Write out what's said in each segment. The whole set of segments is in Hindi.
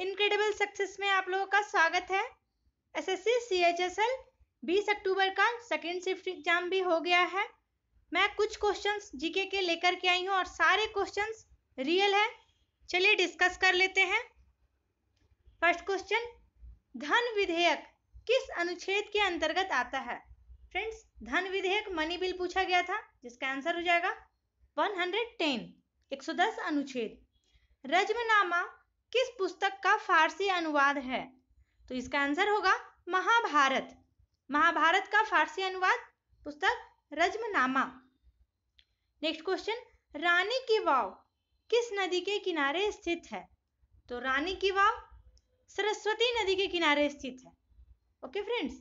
इनक्रेडिबल सक्सेस में आप लोगों का स्वागत है एसएससी सीएचएसएल 20 अक्टूबर का सेकेंड शिफ्ट एग्जाम भी हो गया है मैं कुछ क्वेश्चंस जीके के लेकर के आई हूँ और सारे क्वेश्चंस रियल है चलिए डिस्कस कर लेते हैं फर्स्ट क्वेश्चन धन विधेयक किस अनुच्छेद के अंतर्गत आता है फ्रेंड्स धन विधेयक मनी बिल पूछा गया था जिसका आंसर हो जाएगा 110 110 अनुच्छेद रजमनामा किस पुस्तक का फारसी अनुवाद है तो इसका आंसर होगा महाभारत महाभारत का फारसी अनुवाद पुस्तक रजमनामा नेक्स्ट क्वेश्चन रानी की वाव किस नदी के किनारे स्थित है तो रानी की वाव सरस्वती नदी के किनारे स्थित है ओके फ्रेंड्स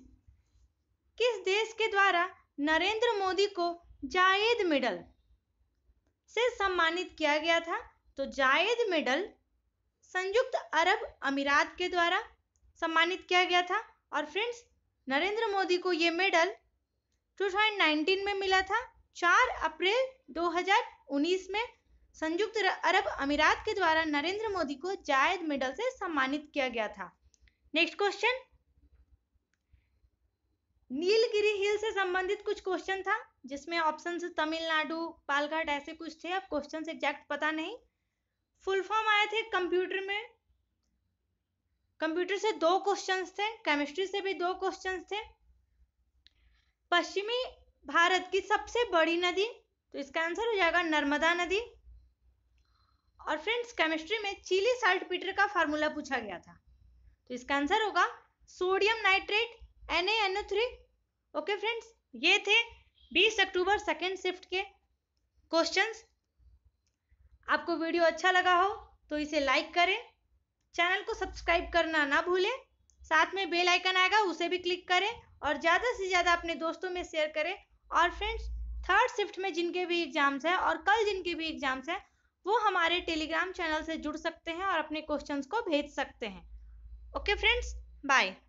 किस देश के द्वारा नरेंद्र मोदी को जायेद मेडल से सम्मानित किया गया था तो जायेद मेडल संयुक्त अरब अमीरात के द्वारा सम्मानित किया गया था और फ्रेंड्स नरेंद्र मोदी को ये मेडल 2019 में मिला था 4 अप्रैल 2019 में संयुक्त अरब अमीरात के द्वारा नरेंद्र मोदी को जायद मेडल से सम्मानित किया गया था नेक्स्ट क्वेश्चन नीलगिरी हिल से संबंधित कुछ क्वेश्चन था जिसमें ऑप्शन तमिलनाडु पालघाट ऐसे कुछ थे अब क्वेश्चन एग्जैक्ट पता नहीं फुल फॉर्म आए थे कंप्यूटर में कंप्यूटर से दो क्वेश्चंस थे केमिस्ट्री से भी दो क्वेश्चंस थे पश्चिमी भारत की सबसे बड़ी नदी तो इसका आंसर हो जाएगा नर्मदा नदी और फ्रेंड्स केमिस्ट्री में चीली साल्ट पीटर का फार्मूला पूछा गया था तो इसका आंसर होगा sodium nitrate N okay friends ये थे 20 अक्टूबर सेकेंड शिफ्ट के क्वेश्चंस आपको वीडियो अच्छा लगा हो तो इसे लाइक करें चैनल को सब्सक्राइब करना ना भूलें साथ में बेल आइकन आएगा उसे भी क्लिक करें और ज़्यादा से ज़्यादा अपने दोस्तों में शेयर करें और फ्रेंड्स थर्ड शिफ्ट में जिनके भी एग्जाम्स हैं और कल जिनके भी एग्जाम्स हैं वो हमारे टेलीग्राम चैनल से जुड़ सकते हैं और अपने क्वेश्चंस को भेज सकते हैं ओके फ्रेंड्स बाय